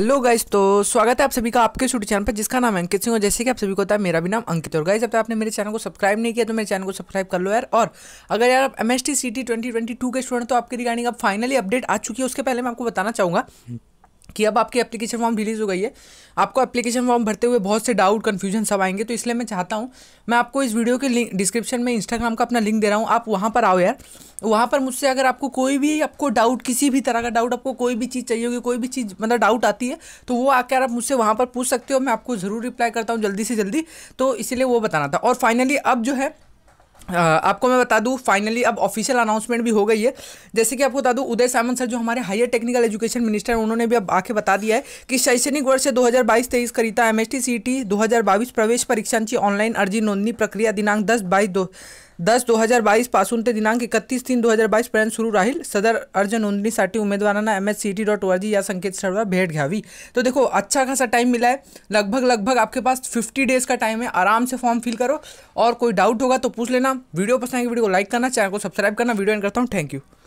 hello guys तो स्वागत है आप सभी का आपके छोटे चैनल पर जिसका नाम अंकित सिंह और जैसे कि आप सभी को पता है मेरा भी नाम अंकित और गाइस अब तक आपने मेरे चैनल को सब्सक्राइब नहीं किया तो मेरे चैनल को सब्सक्राइब कर लो यार और अगर यार आप M S T C T twenty twenty two के स्टूडेंट तो आपकी रिगार्डिंग अब फाइनली अपडेट आ चुकी है उसके पहले मैं आपको बताना चाहूँगा कि अब आपकी एप्लीकेशन फॉर्म रिलीज़ हो गई है आपको एप्लीकेशन फॉर्म भरते हुए बहुत से डाउट कन्फ्यूजन सब आएंगे तो इसलिए मैं चाहता हूँ मैं आपको इस वीडियो के लिंक डिस्क्रिप्शन में इंस्टाग्राम का अपना लिंक दे रहा हूँ आप वहाँ पर आओ यार वहाँ पर मुझसे अगर आपको कोई भी आपको डाउट किसी भी तरह का डाउट आपको कोई भी चीज़ चाहिए होगी कोई भी चीज़ मतलब डाउट आती है तो वो आकर आप मुझसे वहाँ पर पूछ सकते हो मैं आपको ज़रूर रिप्लाई करता हूँ जल्दी से जल्दी तो इसीलिए वो बताना था और फाइनली अब जो है आपको मैं बता दूं फाइनली अब ऑफिशियल अनाउंसमेंट भी हो गई है जैसे कि आपको बता दूं उदय सामंत सर जो हमारे हायर टेक्निकल एजुकेशन मिनिस्टर हैं उन्होंने भी अब आके बता दिया है कि शैक्षणिक वर्ष 2022-23 करीता M S T C T प्रवेश परीक्षांची ऑनलाइन अर्जी नोंदनी प्रक्रिया दिनांक दस बाईस दो दस दो हजार बाईस पासून ते दिनांक इकतीस तीन दो हजार बाईस बावीसपर्यंत सुरू राहील सदर अर्ज नोंदणीसाठी उमेदवारांना M S C T dot O R G या संकेतस्थळावर भेट घ्यावी तो देखो अच्छा खासा टाइम मिला है लगभग लगभग आपके पास फिफ्टी डेज़ का टाइम है आराम से फॉर्म फिल करो और कोई डाउट होगा तो पूछ लेना वीडियो पसंद आएगी वीडियो को लाइक करना चैनल को सब्सक्राइब करना वीडियो एंड करता हूँ थैंक यू